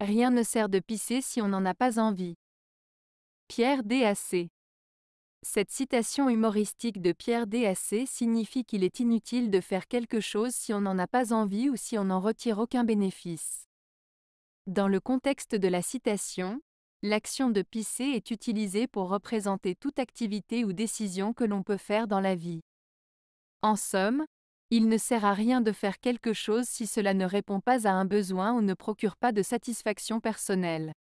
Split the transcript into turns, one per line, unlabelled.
Rien ne sert de pisser si on n'en a pas envie. Pierre Dac. Cette citation humoristique de Pierre Dac signifie qu'il est inutile de faire quelque chose si on n'en a pas envie ou si on n'en retire aucun bénéfice. Dans le contexte de la citation, l'action de pisser est utilisée pour représenter toute activité ou décision que l'on peut faire dans la vie. En somme, il ne sert à rien de faire quelque chose si cela ne répond pas à un besoin ou ne procure pas de satisfaction personnelle.